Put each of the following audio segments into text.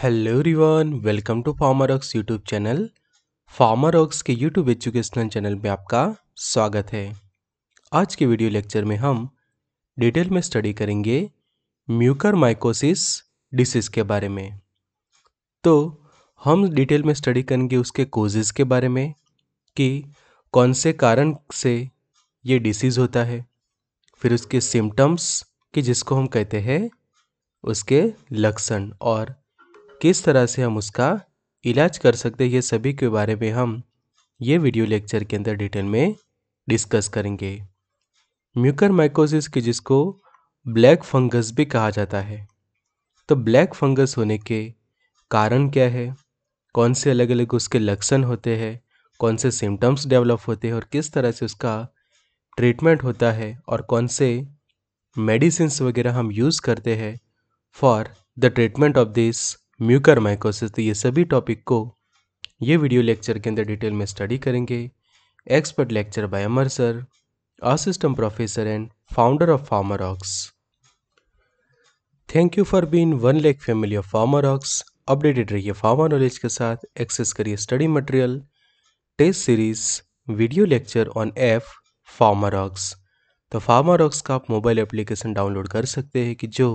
Hello रिवान welcome to Pharmarox YouTube channel Pharmarox के YouTube educational channel में आपका स्वागत है आज के वीडियो लेक्चर में हम डिटेल में स्टडी करेंगे म्यूकर माइकोसिस डिसीज़ के बारे में तो हम डिटेल में स्टडी करेंगे उसके कोजेज़ के बारे में कि कौन से कारण से ये डिसीज़ होता है फिर उसके सिम्टम्स कि जिसको हम कहते हैं उसके लक्षण और किस तरह से हम उसका इलाज कर सकते हैं ये सभी के बारे में हम ये वीडियो लेक्चर के अंदर डिटेल में डिस्कस करेंगे म्यूकर माइकोसिस की जिसको ब्लैक फंगस भी कहा जाता है तो ब्लैक फंगस होने के कारण क्या है कौन से अलग अलग उसके लक्षण होते हैं कौन से सिम्टम्स डेवलप होते हैं और किस तरह से उसका ट्रीटमेंट होता है और कौन से मेडिसिन वगैरह हम यूज़ करते हैं for the treatment of this mucormycosis तो ये सभी टॉपिक को ये वीडियो लेक्चर के अंदर डिटेल में स्टडी करेंगे expert lecture by Amar sir assistant professor and founder of Pharmarox thank you for being one lakh family of Pharmarox updated रहिए फार्मर नॉलेज के साथ एक्सेस करिए study material test series video lecture on F Pharmarox तो Pharmarox का आप mobile application download कर सकते हैं कि जो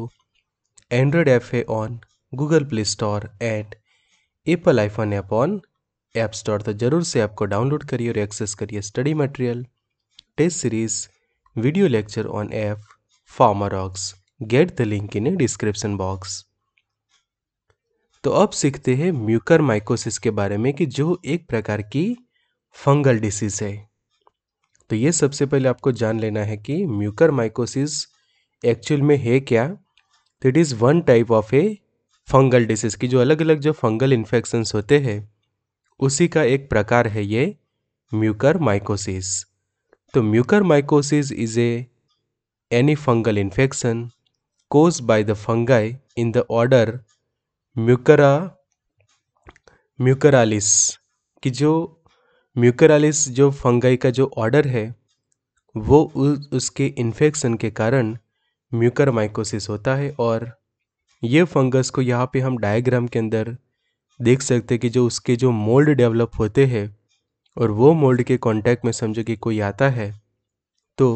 एंड्रॉयड ऐप है on Google Play Store at Apple iPhone app on App Store तो ज़रूर से आपको डाउनलोड करिए और एक्सेस करिए study material test series video lecture on app Pharmarox get the link in description box तो अब सीखते हैं म्यूकर माइकोसिस के बारे में कि जो एक प्रकार की फंगल डिसीज है तो ये सबसे पहले आपको जान लेना है कि म्यूकर माइकोसिस एक्चुअल में है क्या तो it is one type of a fungal disease की जो अलग अलग जो फंगल इन्फेक्शंस होते हैं उसी का एक प्रकार है ये म्यूकर माइकोसिस तो mucormycosis is a any fungal infection cause by the fungi in the order Mucora Mucorales कि जो म्यूकरालिस जो फंगाई का जो ऑर्डर है वो उसके इन्फेक्शन के कारण म्यूकर माइकोसिस होता है और ये फंगस को यहाँ पे हम डायग्राम के अंदर देख सकते हैं कि जो उसके जो मोल्ड डेवलप होते हैं और वो मोल्ड के कांटेक्ट में समझो कि कोई आता है तो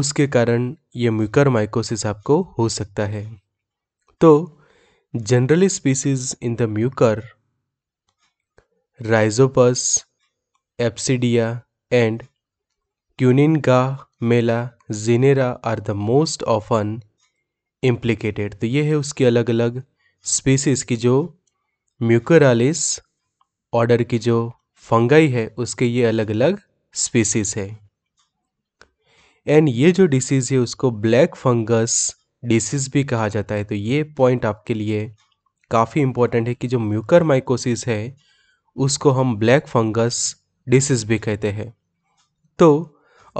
उसके कारण ये म्यूकर माइकोसिस आपको हो सकता है तो generally species in the Mucor Rhizopus Absidia and Cunninghamella genera are the most often implicated तो ये है उसकी अलग अलग स्पीसीज़ की जो म्यूकरालिस ऑर्डर की जो फंगाई है उसके ये अलग अलग स्पीसीज़ है एंड ये जो डिसीज़ है उसको ब्लैक फंगस डिसीज़ भी कहा जाता है तो ये पॉइंट आपके लिए काफ़ी इम्पोर्टेंट है कि जो म्यूकर माइकोसिस है उसको हम ब्लैक फंगस डिसीज़ भी कहते हैं तो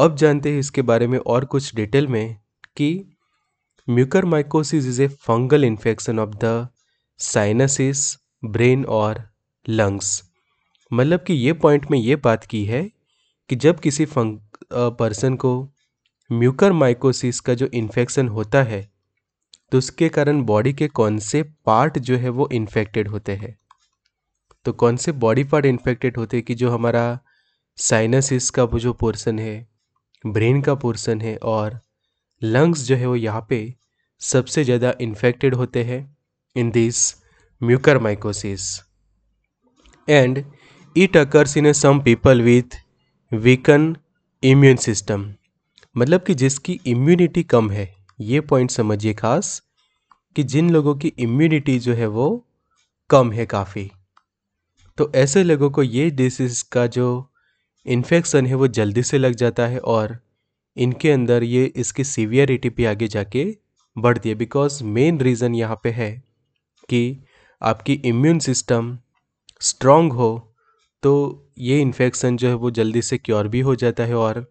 अब जानते हैं इसके बारे में और कुछ डिटेल में कि mycosis is a fungal infection of the sinuses brain और लंग्स मतलब कि ये पॉइंट में ये बात की है कि जब किसी फंग पर्सन को म्यूकर माइकोसिस का जो इन्फेक्शन होता है तो उसके कारण बॉडी के कौन से पार्ट जो है वो इन्फेक्टेड होते हैं तो कौन से बॉडी पार्ट इन्फेक्टेड होते हैं कि जो हमारा साइनसिस का जो पोर्सन है ब्रेन का पोर्सन है और लंग्स जो है वो यहाँ पे सबसे ज़्यादा इन्फेक्टेड होते हैं in this mucormycosis and it occurs in some people with weaken immune system मतलब कि जिसकी इम्यूनिटी कम है ये पॉइंट समझिए खास कि जिन लोगों की इम्यूनिटी जो है वो कम है काफ़ी तो ऐसे लोगों को ये डिसीज़ का जो इन्फेक्शन है वो जल्दी से लग जाता है और इनके अंदर ये इसकी सीवियरिटी पे आगे जाके बढ़ती है बिकॉज मेन रीज़न यहाँ पे है कि आपकी इम्यून सिस्टम स्ट्रांग हो तो ये इन्फेक्शन जो है वो जल्दी से क्योर भी हो जाता है और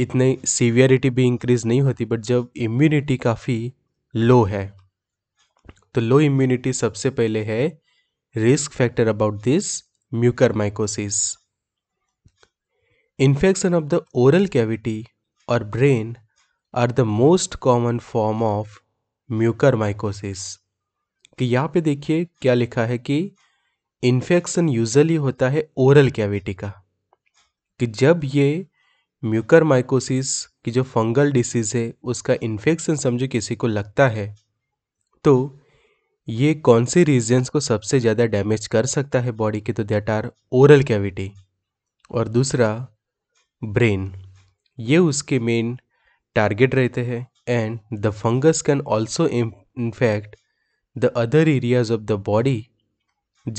इतने सीवियरिटी भी इंक्रीज़ नहीं होती बट जब इम्यूनिटी काफ़ी लो है तो लो इम्यूनिटी सबसे पहले है risk factor about this mucormycosis infection of the oral cavity brain are the most common form of mucormycosis कि यहाँ पे देखिए क्या लिखा है कि इन्फेक्शन यूजली होता है ओरल कैविटी का कि जब ये म्यूकर माइकोसिस की जो फंगल डिसीज़ है उसका इन्फेक्शन समझो किसी को लगता है तो ये कौन से रीजन्स को सबसे ज़्यादा डैमेज कर सकता है बॉडी के तो दैट आर ओरल कैविटी और दूसरा ब्रेन ये उसके मेन टारगेट रहते हैं and the fungus can also infect the other areas of the body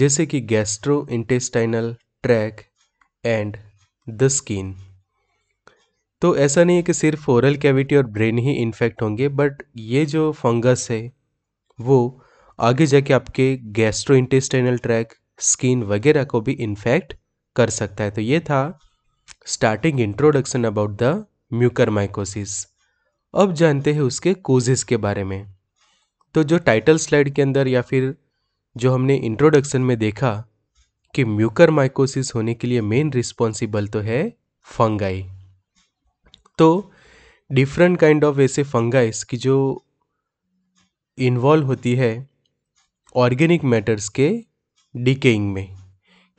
जैसे कि gastrointestinal tract and the skin तो ऐसा नहीं है कि सिर्फ ओरल कैविटी और ब्रेन ही इन्फेक्ट होंगे बट ये जो फंगस है वो आगे जाके आपके गैस्ट्रो इंटेस्टाइनल ट्रैक स्किन वगैरह को भी इन्फेक्ट कर सकता है तो ये था starting introduction about the mucormycosis अब जानते हैं उसके कोजेस के बारे में तो जो टाइटल स्लाइड के अंदर या फिर जो हमने इंट्रोडक्शन में देखा कि म्यूकर माइकोसिस होने के लिए मेन रिस्पॉन्सिबल तो है फंगाई तो डिफरेंट काइंड ऑफ ऐसे फंगाइस की जो इन्वॉल्व होती है ऑर्गेनिक मैटर्स के डिकेइंग में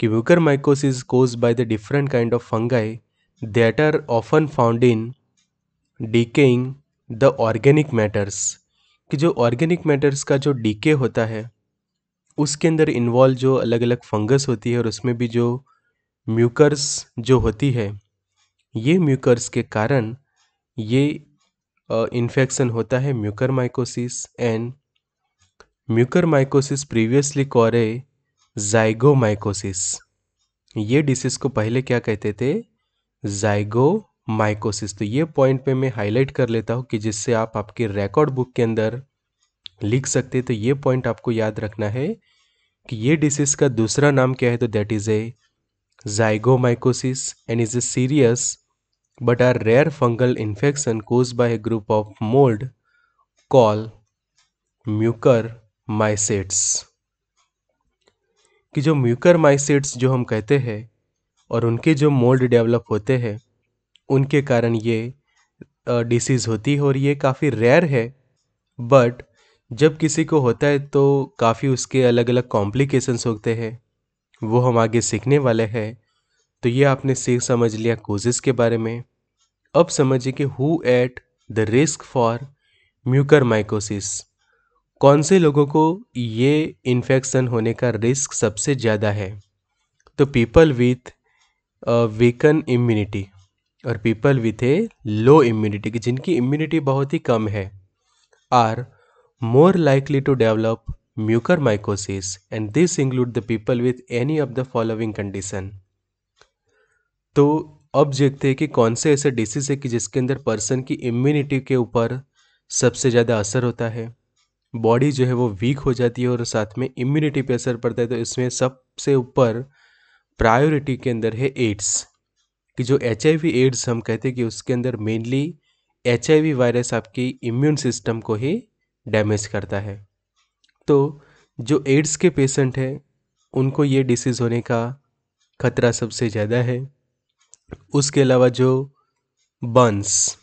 कि mycosis is cause by the different kind of fungi that are often found in decaying the organic matters कि जो ऑर्गेनिक मैटर्स का जो डीके होता है उसके अंदर इन्वॉल्व जो अलग अलग फंगस होती है और उसमें भी जो म्यूकर्स जो होती है ये म्यूकर्स के कारण ये इन्फेक्शन uh, होता है mucormycosis and mucormycosis previously called zygomycosis ये डिसीज को पहले क्या कहते थे जाइगोमाइकोसिस तो ये पॉइंट पे मैं हाईलाइट कर लेता हूँ कि जिससे आप आपके रिकॉर्ड बुक के अंदर लिख सकते तो ये पॉइंट आपको याद रखना है कि ये डिसीज का दूसरा नाम क्या है तो that is a zygomycosis and is a serious or rare fungal infection cause by by group of mold call mucormycetes कि जो म्यूकर माइसिट्स जो हम कहते हैं और उनके जो मोल्ड डेवलप होते हैं उनके कारण ये डिसीज़ होती है और ये काफ़ी रेयर है बट जब किसी को होता है तो काफ़ी उसके अलग अलग कॉम्प्लिकेशंस होते हैं वो हम आगे सीखने वाले हैं तो ये आपने सीख समझ लिया कोजेस के बारे में अब समझिए कि who at the risk for mucormycosis कौन से लोगों को ये इन्फेक्शन होने का रिस्क सबसे ज़्यादा है तो पीपल विथ वीकन इम्यूनिटी और people with a low immunity की जिनकी इम्यूनिटी बहुत ही कम है are more likely to develop mucormycosis and this include the people with any of the following condition तो अब देखते हैं कि कौन से ऐसे डिसीज है कि जिसके अंदर पर्सन की इम्यूनिटी के ऊपर सबसे ज़्यादा असर होता है बॉडी जो है वो वीक हो जाती है और साथ में इम्यूनिटी पे असर पड़ता है तो इसमें सबसे ऊपर प्रायोरिटी के अंदर है एड्स कि जो एच एड्स हम कहते हैं कि उसके अंदर मेनली एच वायरस आपकी इम्यून सिस्टम को ही डैमेज करता है तो जो एड्स के पेशेंट हैं उनको ये डिसीज़ होने का खतरा सबसे ज़्यादा है उसके अलावा जो बंस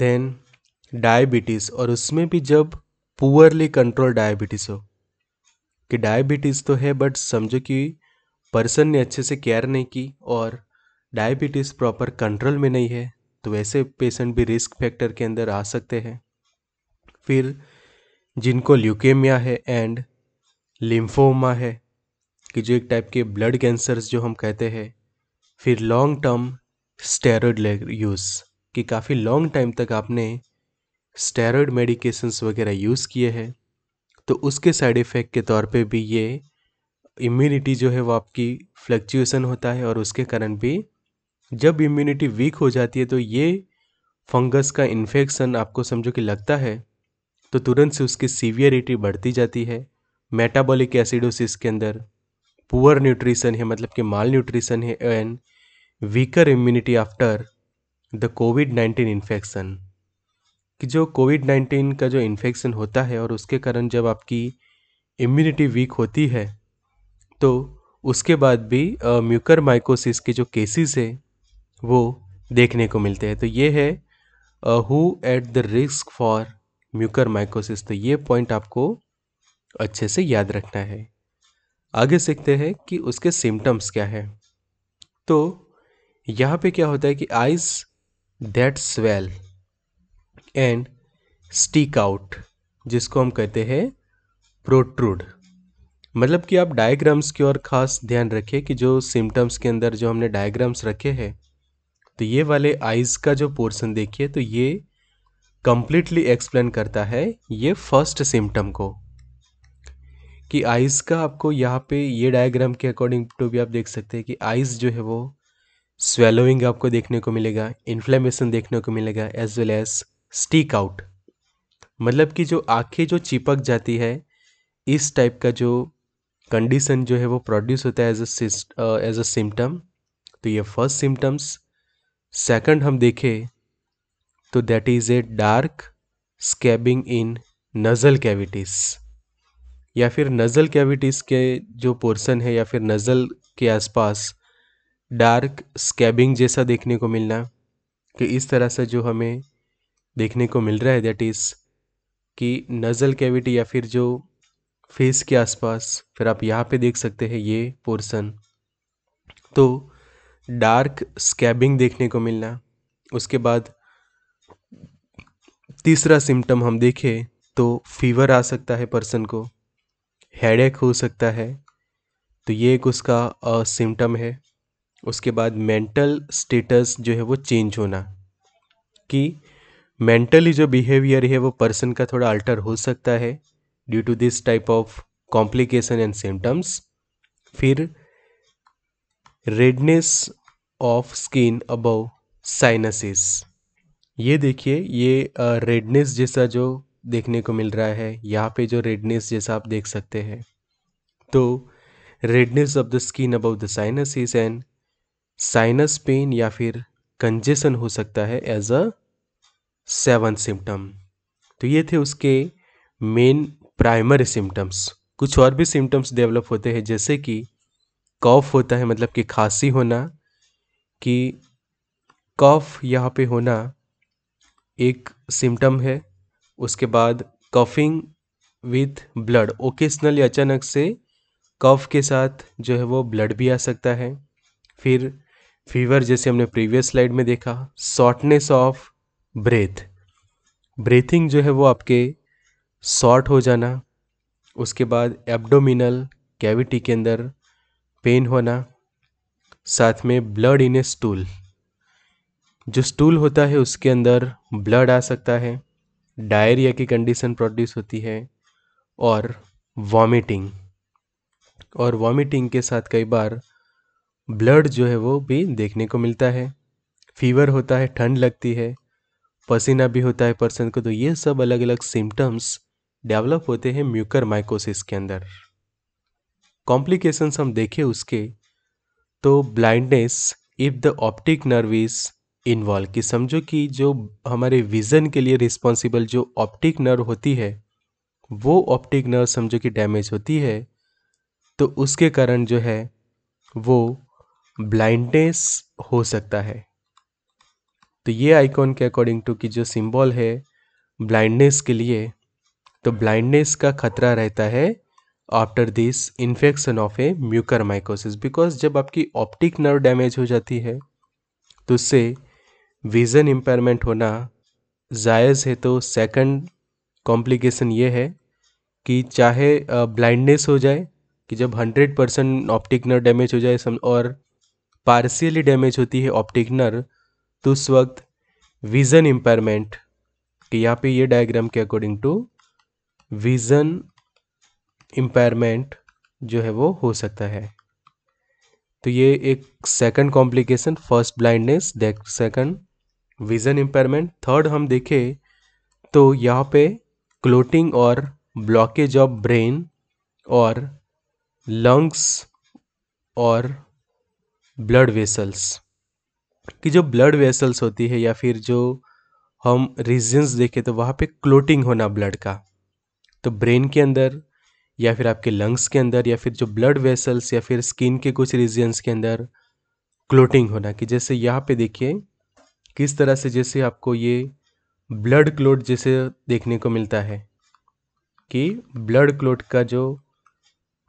देन डायबिटीज़ और उसमें भी जब पुअरली कंट्रोल डायबिटीज़ हो कि डायबिटीज़ तो है बट समझो कि पर्सन ने अच्छे से केयर नहीं की और डायबिटीज़ प्रॉपर कंट्रोल में नहीं है तो वैसे पेशेंट भी रिस्क फैक्टर के अंदर आ सकते हैं फिर जिनको ल्यूकेमिया है एंड लिम्फोमा है कि जो एक टाइप के ब्लड कैंसर्स जो हम कहते हैं फिर लॉन्ग टर्म स्टेरॉयड यूज़ कि काफ़ी लॉन्ग टाइम तक आपने स्टेरॉयड मेडिकेशंस वगैरह यूज़ किए हैं तो उसके साइड इफ़ेक्ट के तौर पे भी ये इम्यूनिटी जो है वो आपकी फ्लक्चुएसन होता है और उसके कारण भी जब इम्यूनिटी वीक हो जाती है तो ये फंगस का इन्फेक्शन आपको समझो कि लगता है तो तुरंत से उसकी सीवियरिटी बढ़ती जाती है मेटाबॉलिक एसिडोसिस के अंदर पुअर न्यूट्रिशन है मतलब कि माल न्यूट्रिशन है and weaker immunity after the COVID nineteen infection कि जो कोविड नाइन्टीन का जो इन्फेक्शन होता है और उसके कारण जब आपकी इम्यूनिटी वीक होती है तो उसके बाद भी म्यूकर माइकोसिस के जो केसेस है वो देखने को मिलते हैं तो ये है who at the risk for mucormycosis तो ये पॉइंट आपको अच्छे से याद रखना है आगे सीखते हैं कि उसके सिम्टम्स क्या है तो यहाँ पे क्या होता है कि eyes that swell and stick out जिसको हम कहते हैं प्रोट्रूड मतलब कि आप डायग्राम्स की ओर खास ध्यान रखें कि जो सिम्टम्स के अंदर जो हमने डायग्राम्स रखे हैं तो ये वाले आइज़ का जो पोर्सन देखिए तो ये कम्प्लीटली एक्सप्लेन करता है ये फर्स्ट सिम्टम को कि आइज़ का आपको यहाँ पे ये डायग्राम के अकॉर्डिंग टू भी आप देख सकते हैं कि आइज़ जो है वो स्वेलोइंग आपको देखने को मिलेगा इन्फ्लेमेशन देखने को मिलेगा as well as stick out मतलब कि जो आँखें जो चिपक जाती है इस टाइप का जो कंडीशन जो है वो प्रोड्यूस होता है as as as a symptom तो ये फर्स्ट सिम्टम्स सेकंड हम देखें तो that is a dark scabbing in nasal cavities या फिर नज़ल कैविटीज़ के जो पोर्सन है या फिर नज़ल के आसपास डार्क स्कैबिंग जैसा देखने को मिलना कि इस तरह से जो हमें देखने को मिल रहा है दैट इज़ कि नज़ल कैविटी या फिर जो फेस के आसपास फिर आप यहाँ पे देख सकते हैं ये पोर्सन तो डार्क स्कैबिंग देखने को मिलना उसके बाद तीसरा सिम्टम हम देखें तो फीवर आ सकता है पर्सन को हेडेक हो सकता है तो ये एक उसका सिम्टम है उसके बाद मेंटल स्टेटस जो है वो चेंज होना कि मेंटली जो बिहेवियर है वो पर्सन का थोड़ा अल्टर हो सकता है due to this type of complication and symptoms फिर redness of skin above sinuses ये देखिए ये रेडनेस जैसा जो देखने को मिल रहा है यहाँ पे जो रेडनेस जैसा आप देख सकते हैं तो redness of the skin above the sinuses and sinus pain या फिर कंजेशन हो सकता है एज अ सेवन सिम्टम तो ये थे उसके मेन प्राइमरी सिम्टम्स कुछ और भी सिम्टम्स डेवलप होते हैं जैसे कि कॉफ होता है मतलब कि खांसी होना कि कॉफ यहाँ पे होना एक सिम्टम है उसके बाद कफिंग विथ ब्लड ओकेशनली अचानक से कफ के साथ जो है वो ब्लड भी आ सकता है फिर फीवर जैसे हमने प्रीवियस स्लाइड में देखा शॉर्टनेस ऑफ ब्रेथ ब्रीथिंग जो है वो आपके शॉर्ट हो जाना उसके बाद एब्डोमिनल कैविटी के अंदर पेन होना साथ में ब्लड इन ए स्टूल जो स्टूल होता है उसके अंदर ब्लड आ सकता है डायरिया की कंडीशन प्रोड्यूस होती है और वॉमिटिंग और वॉमिटिंग के साथ कई बार ब्लड जो है वो भी देखने को मिलता है फीवर होता है ठंड लगती है पसीना भी होता है पर्सन को तो ये सब अलग अलग सिम्टम्स डेवलप होते हैं म्यूकर माइकोसिस के अंदर कॉम्प्लिकेशंस हम देखें उसके तो blindness if the optic nerve is involve कि समझो कि जो हमारे विज़न के लिए रिस्पॉन्सिबल जो ऑप्टिक नर्व होती है वो ऑप्टिक नर्व समझो कि डैमेज होती है तो उसके कारण जो है वो ब्लाइंडनेस हो सकता है तो ये आइकॉन के अकॉर्डिंग टू कि जो सिंबल है ब्लाइंडनेस के लिए तो ब्लाइंडनेस का खतरा रहता है after this infection of a mucormycosis because जब आपकी ऑप्टिक नर्व डैमेज हो जाती है तो उससे विज़न इम्पेयरमेंट होना जायज़ है तो सेकंड कॉम्प्लिकेशन ये है कि चाहे ब्लाइंडनेस हो जाए कि जब hundred percent optic nerve damage हो जाए और पार्शियली डैमेज होती है ऑप्टिक नर्व तो उस वक्त विज़न इम्पेयरमेंट कि यहाँ पे ये डायग्राम के अकॉर्डिंग टू विज़न इम्पेयरमेंट जो है वो हो सकता है तो ये एक second complication first blindness second vision impairment third हम देखें तो यहाँ पे क्लोटिंग और ब्लॉकेज ऑफ ब्रेन और लंग्स और ब्लड वेसल्स कि जो ब्लड वेसल्स होती है या फिर जो हम रीजन्स देखें तो वहाँ पे क्लोटिंग होना ब्लड का तो ब्रेन के अंदर या फिर आपके लंग्स के अंदर या फिर जो ब्लड वेसल्स या फिर स्किन के कुछ रीजन्स के अंदर क्लोटिंग होना कि जैसे यहाँ पे देखिए किस तरह से जैसे आपको ये ब्लड क्लोट जैसे देखने को मिलता है कि ब्लड क्लोट का जो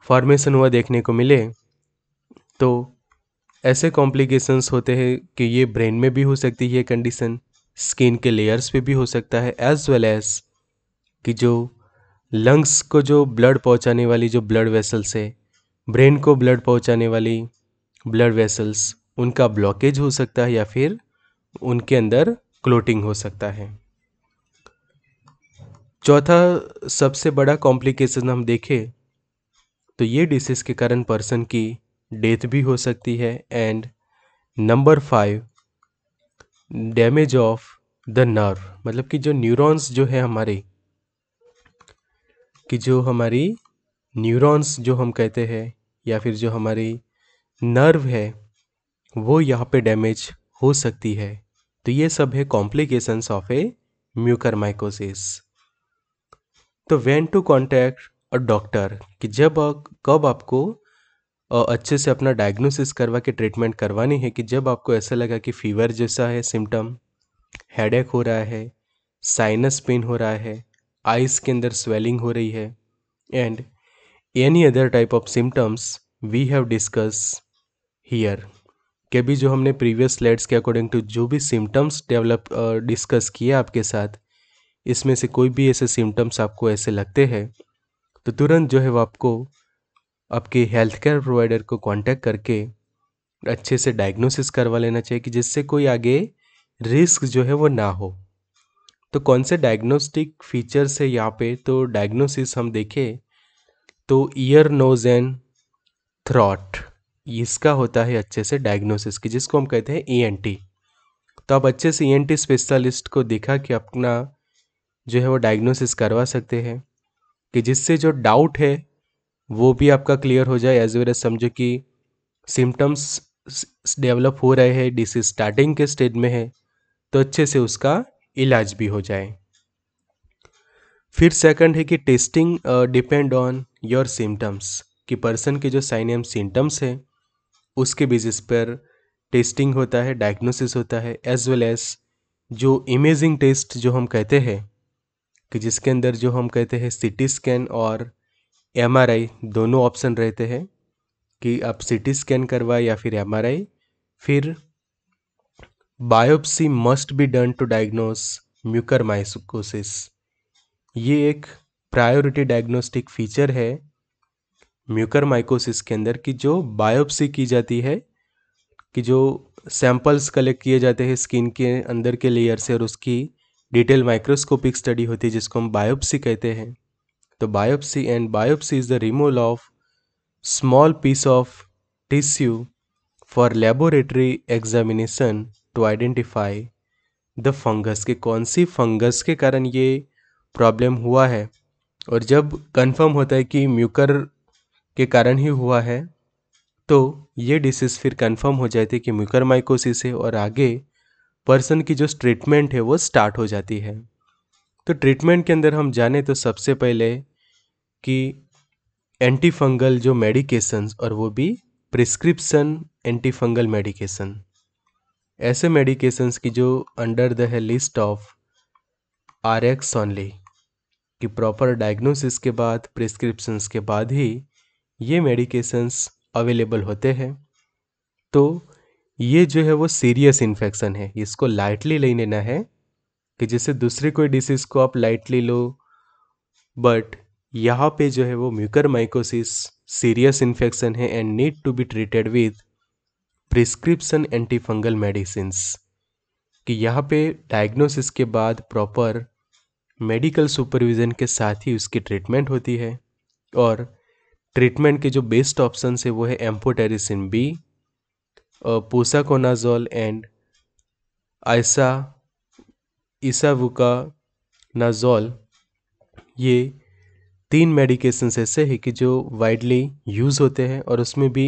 फॉर्मेशन हुआ देखने को मिले तो ऐसे कॉम्प्लिकेशंस होते हैं कि ये ब्रेन में भी हो सकती है कंडीशन स्किन के लेयर्स पे भी हो सकता है एज वेल एज कि जो लंग्स को जो ब्लड पहुंचाने वाली जो ब्लड वेसल्स है ब्रेन को ब्लड पहुंचाने वाली ब्लड वेसल्स उनका ब्लॉकेज हो सकता है या फिर उनके अंदर क्लोटिंग हो सकता है चौथा सबसे बड़ा कॉम्प्लिकेशन हम देखें तो ये डिसीज़ के कारण पर्सन की डेथ भी हो सकती है and number five damage of the nerve मतलब कि जो न्यूरॉन्स जो है हमारे कि जो हमारी न्यूरॉन्स जो हम कहते हैं या फिर जो हमारी नर्व है वो यहाँ पे डैमेज हो सकती है तो ये सब है complications of a mucormycosis तो when to contact a doctor कि जब कब आपको अच्छे से अपना डायग्नोसिस करवा के ट्रीटमेंट करवानी है कि जब आपको ऐसा लगा कि फीवर जैसा है सिम्टम हेड हो रहा है साइनस पेन हो रहा है आइस के अंदर स्वेलिंग हो रही है and any other type of symptoms we have discuss here के भी जो हमने प्रीवियस स्लाइड्स के अकॉर्डिंग टू जो भी सिम्टम्स डेवलप डिस्कस किए आपके साथ इसमें से कोई भी ऐसे सिम्टम्स आपको ऐसे लगते हैं तो तुरंत जो है वो आपको आपके हेल्थ केयर प्रोवाइडर को कांटेक्ट करके अच्छे से डायग्नोसिस करवा लेना चाहिए कि जिससे कोई आगे रिस्क जो है वो ना हो तो कौन से डायग्नोस्टिक फीचर्स है यहाँ पे तो डायग्नोसिस हम देखें तो ईयर नोज एंड थ्रॉट इसका होता है अच्छे से डायग्नोसिस की जिसको हम कहते हैं टी तो आप अच्छे से टी स्पेशलिस्ट को देखा कि अपना जो है वो डायग्नोसिस करवा सकते हैं कि जिससे जो डाउट है वो भी आपका क्लियर हो जाए एज वेल एज समझो कि सिम्टम्स डेवलप हो रहे हैं डिसीज स्टार्टिंग के स्टेज में है तो अच्छे से उसका इलाज भी हो जाए फिर सेकंड है कि testing depend on your symptoms कि पर्सन के जो साइन एम सिम्टम्स है उसके बेसिस पर टेस्टिंग होता है डायग्नोसिस होता है एज वेल एज जो इमेजिंग टेस्ट जो हम कहते हैं कि जिसके अंदर जो हम कहते हैं सिटी टी स्कैन और एम दोनों ऑप्शन रहते हैं कि आप सीटी स्कैन करवाए या फिर एम फिर biopsy must be done to diagnose mucormycosis ये एक प्रायोरिटी डायग्नोस्टिक फीचर है म्यूकर माइकोसिस के अंदर कि जो बायोप्सी की जाती है कि जो सैंपल्स कलेक्ट किए जाते हैं स्किन के अंदर के लेयर से और उसकी डिटेल माइक्रोस्कोपिक स्टडी होती है जिसको हम बायोप्सी कहते हैं the biopsy and biopsy is the removal of small piece of tissue for laboratory examination to identify the fungus के कौन सी फंगस के कारण ये प्रॉब्लम हुआ है और जब कंफर्म होता है कि म्यूकर के कारण ही हुआ है तो ये डिसीज़ फिर कंफर्म हो जाती है कि म्यूकर माइकोसिस है और आगे पर्सन की जो ट्रीटमेंट है वो स्टार्ट हो जाती है तो ट्रीटमेंट के अंदर हम जाने तो सबसे पहले कि एंटीफंगल जो मेडिकेशंस और वो भी प्रिस्क्रिप्शन एंटीफंगल मेडिकेशन ऐसे मेडिकेशंस की जो अंडर द है list of R X only कि प्रॉपर डायग्नोसिस के बाद प्रिस्क्रिप्शंस के बाद ही ये मेडिकेशंस अवेलेबल होते हैं तो ये जो है वो सीरियस इन्फेक्शन है इसको लाइटली ले लेना है कि जैसे दूसरी कोई डिसीज़ को आप लाइटली लो बट यहाँ पे जो है वो म्यूकर माइकोसिस सीरियस इन्फेक्शन है and need to be treated with prescription antifungal medicine कि यहाँ पे डायग्नोसिस के बाद प्रॉपर मेडिकल सुपरविज़न के साथ ही उसकी ट्रीटमेंट होती है और ट्रीटमेंट के जो बेस्ट ऑप्शन है वो है एम्फोटेरिसिन बी पोसाकोनाजोल एंड आयसा ईसावुका नाजोल ये तीन मेडिकेशन ऐसे हैं कि जो वाइडली यूज़ होते हैं और उसमें भी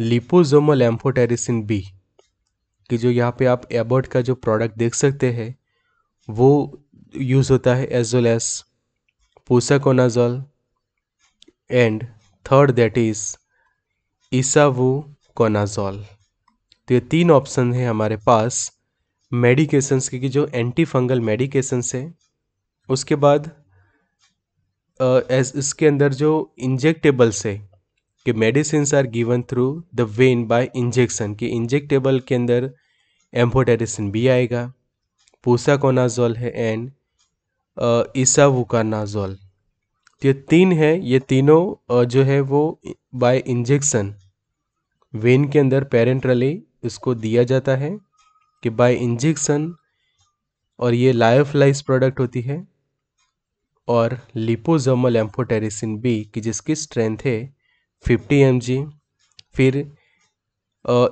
लिपोजोमल एम्फोटेरिसिन बी कि जो यहाँ पे आप एबर्ट का जो प्रोडक्ट देख सकते हैं वो यूज़ होता है as well as posaconazole and third that is isavuconazole तो ये तीन ऑप्शन है हमारे पास मेडिकेशंस के कि जो एंटी फंगल मेडिकेशंस है उसके बाद एज इसके अंदर जो इंजेक्टेबल्स है कि medicine are given through the vein by injection कि इंजेक्टेबल के अंदर एम्फोटेरिसिन भी आएगा पूसाकोनाजोल है एंड ईसावुकानाजोल तो ये तीन है ये तीनों जो है वो बाय इंजेक्शन वेन के अंदर पेरेंट्रली इसको दिया जाता है कि बाय इंजेक्शन और ये लायोफ्लाइस प्रोडक्ट होती है और लिपोजोमल एम्फोटेरिसिन बी की जिसकी स्ट्रेंथ है फिफ्टी एम फिर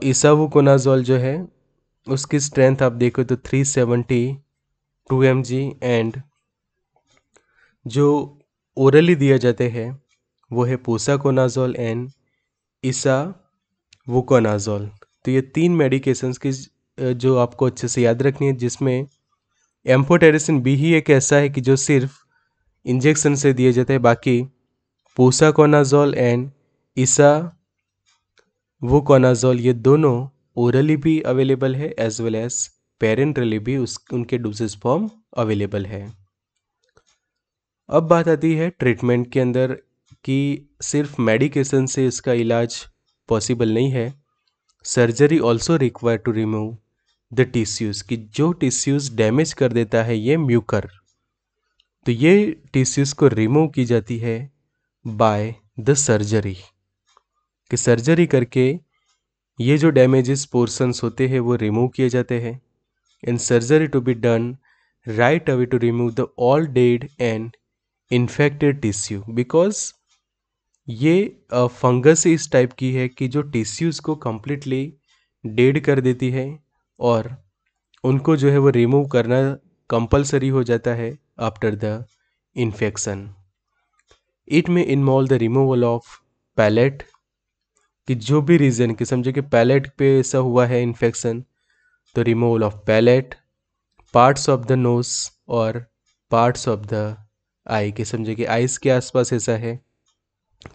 ईसावुकोनाजोल जो है उसकी स्ट्रेंथ आप देखो तो three seventy two M and जो ओरली दिया जाते हैं वो है पोसाकोनाजोल एंड ईसा वुकोनाजोल तो ये तीन मेडिकेशंस की जो आपको अच्छे से याद रखनी है जिसमें एम्फोटेरिसिन बी ही एक ऐसा है कि जो सिर्फ इंजेक्शन से दिए जाते हैं बाकी पोसाकोनाजोल एंड ईसा वोकोनाजोल ये दोनों ओरली भी अवेलेबल है एज वेल एज पेरेंटली भी उस उनके डोजेज फॉर्म अवेलेबल है अब बात आती है ट्रीटमेंट के अंदर कि सिर्फ मेडिकेशन से इसका इलाज पॉसिबल नहीं है surgery also require to remove the tissues कि जो टिश्यूज़ डैमेज कर देता है ये म्यूकर तो ये टिश्यूज को रिमूव की जाती है बाय द सर्जरी कि सर्जरी करके ये जो डैमेजेस पोर्सन्स होते हैं वो रिमूव किए जाते हैं and surgery to be done right away to remove the all dead and infected tissue because ये फंगस इस टाइप की है कि जो टिश्यूज़ को कम्प्लीटली डेड कर देती है और उनको जो है वो रिमूव करना कंपलसरी हो जाता है आफ्टर द इन्फेक्शन इट में involve the removal of palate कि जो भी रीज़न कि समझो कि पैलेट पे ऐसा हुआ है इन्फेक्शन तो removal of palate parts of the nose और पार्ट्स ऑफ द आई के समझे कि आइस के आसपास ऐसा है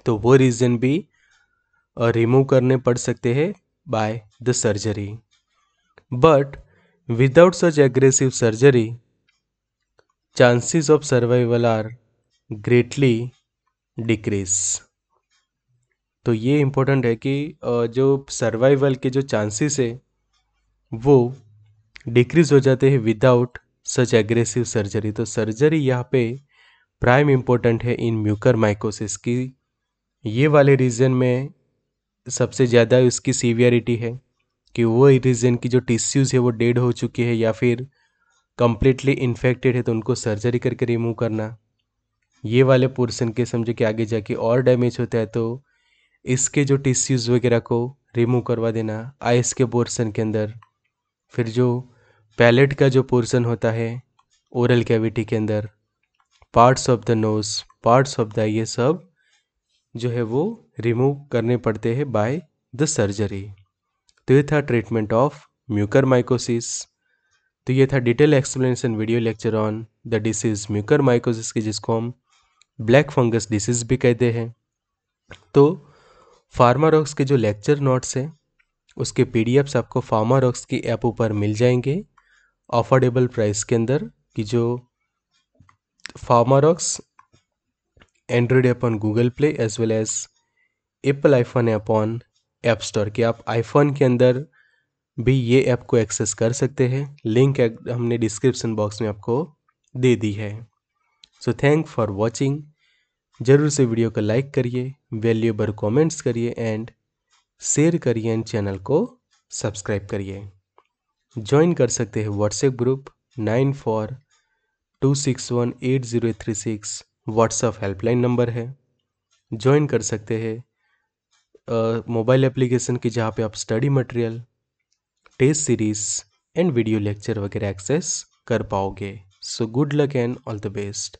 तो वो रीज़न भी रिमूव करने पड़ सकते हैं by the surgery but Without such aggressive surgery, chances of survival are greatly decrease. तो ये इम्पोर्टेंट है कि जो सर्वाइवल के जो चांसेस है वो डिक्रीज हो जाते हैं विदाउट सच एग्रेसिव सर्जरी तो सर्जरी यहाँ पे प्राइम इम्पोर्टेंट है इन म्यूकर माइकोसिस की ये वाले रीजन में सबसे ज़्यादा उसकी सीवियरिटी है कि वो रीजन की जो टिश्यूज़ है वो डेड हो चुकी है या फिर कम्प्लीटली इन्फेक्टेड है तो उनको सर्जरी करके रिमूव करना ये वाले पोर्सन के समझो कि आगे जाके और डैमेज होता है तो इसके जो टिश्यूज़ वगैरह को रिमूव करवा देना आइस के पोर्सन के अंदर फिर जो पैलेट का जो पोर्सन होता है ओरल कैविटी के अंदर parts of the nose parts of the ये सब जो है वो रिमूव करने पड़ते हैं बाय द सर्जरी तो ये था ट्रीटमेंट ऑफ म्यूकर माइकोसिस तो ये था detail explanation video lecture on the disease mucormycosis की जिसको हम ब्लैक फंगस डिसीज़ भी कहते हैं तो फार्मारॉक्स के जो लेक्चर नोट्स हैं उसके एफ्स आपको फार्मारॉक्स की ऐप ऊपर मिल जाएंगे अफोर्डेबल प्राइस के अंदर कि जो Pharmarox Android app on Google Play as well as Apple iPhone app on App Store कि आप आईफोन के अंदर भी ये ऐप को एक्सेस कर सकते हैं लिंक हमने डिस्क्रिप्शन बॉक्स में आपको दे दी है सो थैंक फॉर वॉचिंग ज़रूर से वीडियो को लाइक करिए वैल्यूएबल कॉमेंट्स करिए एंड शेयर करिए एंड चैनल को सब्सक्राइब करिए ज्वाइन कर सकते हैं WhatsApp group nine four two six one eight zero three six WhatsApp helpline number है ज्वाइन कर सकते हैं मोबाइल एप्लीकेशन की जहाँ पे आप study material test series and video lecture वगैरह एक्सेस कर पाओगे so good luck and all the best